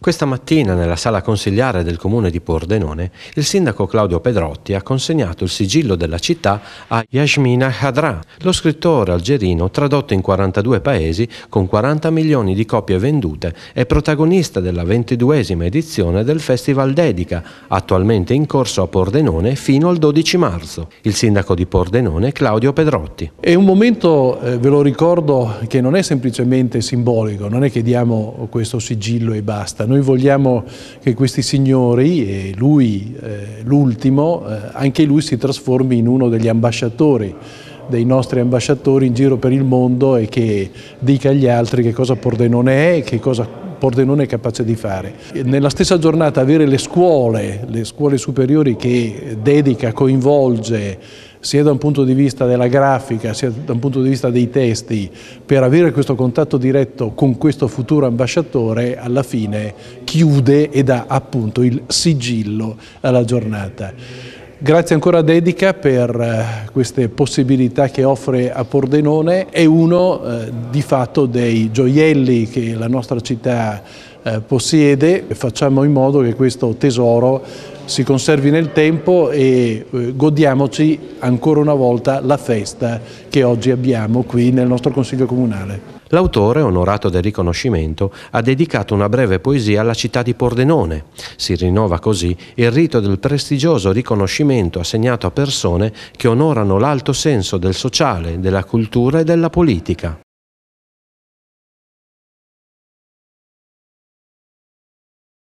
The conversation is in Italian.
Questa mattina, nella sala consigliare del comune di Pordenone, il sindaco Claudio Pedrotti ha consegnato il sigillo della città a Yashmina Hadra, lo scrittore algerino tradotto in 42 paesi con 40 milioni di copie vendute e protagonista della ventiduesima edizione del Festival Dedica, attualmente in corso a Pordenone fino al 12 marzo. Il sindaco di Pordenone, Claudio Pedrotti. È un momento, eh, ve lo ricordo, che non è semplicemente simbolico, non è che diamo questo sigillo e basta. Noi noi vogliamo che questi signori, e lui eh, l'ultimo, eh, anche lui si trasformi in uno degli ambasciatori dei nostri ambasciatori in giro per il mondo e che dica agli altri che cosa Pordenone è e che cosa Pordenone è capace di fare. Nella stessa giornata avere le scuole, le scuole superiori che dedica, coinvolge, sia da un punto di vista della grafica, sia da un punto di vista dei testi, per avere questo contatto diretto con questo futuro ambasciatore, alla fine chiude e dà appunto il sigillo alla giornata. Grazie ancora a Dedica per eh, queste possibilità che offre a Pordenone, è uno eh, di fatto dei gioielli che la nostra città eh, possiede, facciamo in modo che questo tesoro si conservi nel tempo e eh, godiamoci ancora una volta la festa che oggi abbiamo qui nel nostro Consiglio Comunale. L'autore, onorato del riconoscimento, ha dedicato una breve poesia alla città di Pordenone. Si rinnova così il rito del prestigioso riconoscimento assegnato a persone che onorano l'alto senso del sociale, della cultura e della politica.